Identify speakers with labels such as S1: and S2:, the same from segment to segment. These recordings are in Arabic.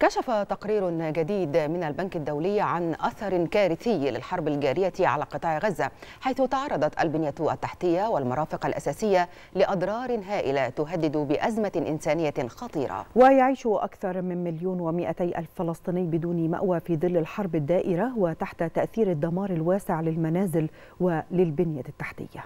S1: كشف تقرير جديد من البنك الدولي عن أثر كارثي للحرب الجارية على قطاع غزة حيث تعرضت البنية التحتية والمرافق الأساسية لأضرار هائلة تهدد بأزمة إنسانية خطيرة ويعيش أكثر
S2: من مليون ومئتي ألف فلسطيني بدون مأوى في ظل الحرب الدائرة وتحت تأثير الدمار الواسع للمنازل وللبنية التحتية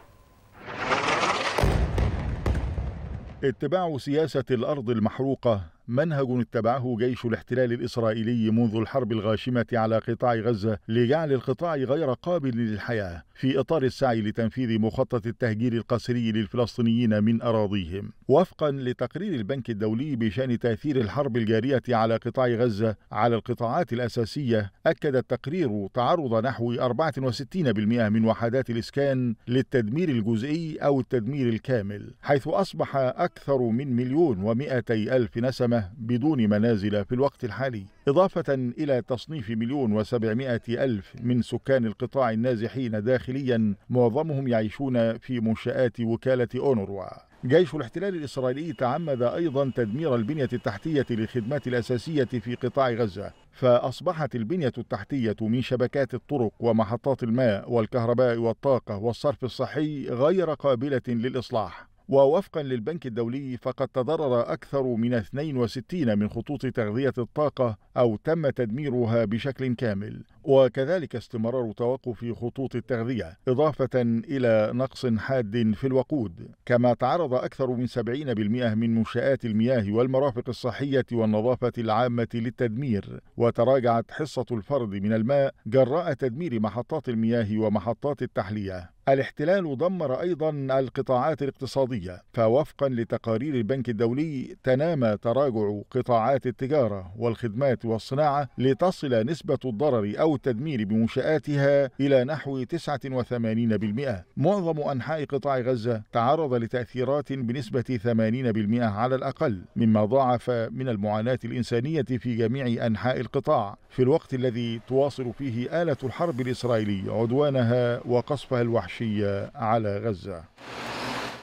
S3: اتباع سياسة الأرض المحروقة منهج اتبعه جيش الاحتلال الإسرائيلي منذ الحرب الغاشمة على قطاع غزة لجعل القطاع غير قابل للحياة في إطار السعي لتنفيذ مخطط التهجير القسري للفلسطينيين من أراضيهم وفقا لتقرير البنك الدولي بشأن تأثير الحرب الجارية على قطاع غزة على القطاعات الأساسية أكد التقرير تعرض نحو 64% من وحدات الإسكان للتدمير الجزئي أو التدمير الكامل حيث أصبح أكثر من مليون ومئتي ألف نسمة بدون منازل في الوقت الحالي إضافة إلى تصنيف مليون وسبعمائة ألف من سكان القطاع النازحين داخليا معظمهم يعيشون في منشآت وكالة أونروا جيش الاحتلال الإسرائيلي تعمد أيضا تدمير البنية التحتية للخدمات الأساسية في قطاع غزة فأصبحت البنية التحتية من شبكات الطرق ومحطات الماء والكهرباء والطاقة والصرف الصحي غير قابلة للإصلاح ووفقا للبنك الدولي فقد تضرر أكثر من 62 من خطوط تغذية الطاقة أو تم تدميرها بشكل كامل وكذلك استمرار توقف خطوط التغذية إضافة إلى نقص حاد في الوقود كما تعرض أكثر من 70% من منشآت المياه والمرافق الصحية والنظافة العامة للتدمير وتراجعت حصة الفرد من الماء جراء تدمير محطات المياه ومحطات التحلية الاحتلال دمر ايضا القطاعات الاقتصاديه فوفقا لتقارير البنك الدولي تنامى تراجع قطاعات التجاره والخدمات والصناعه لتصل نسبه الضرر او أو التدمير بمنشآتها إلى نحو 89%. معظم أنحاء قطاع غزة تعرض لتأثيرات بنسبة 80% على الأقل، مما ضاعف من المعاناة الإنسانية في جميع أنحاء القطاع، في الوقت الذي تواصل فيه آلة الحرب الإسرائيلية عدوانها وقصفها الوحشي على غزة.